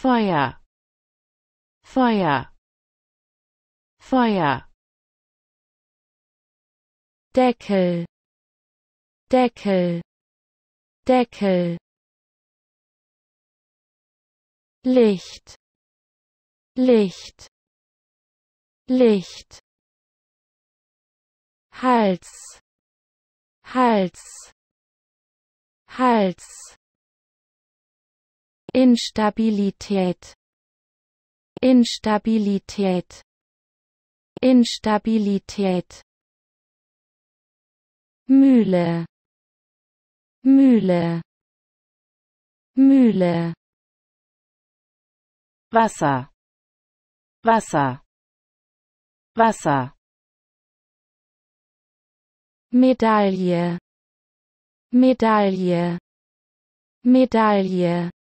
Feuer, Feuer, Feuer. Deckel, Deckel, Deckel. Licht, Licht, Licht. Hals, Hals, Hals. Instabilität Instabilität Instabilität Mühle Mühle Mühle Wasser Wasser Wasser Medaille Medaille Medaille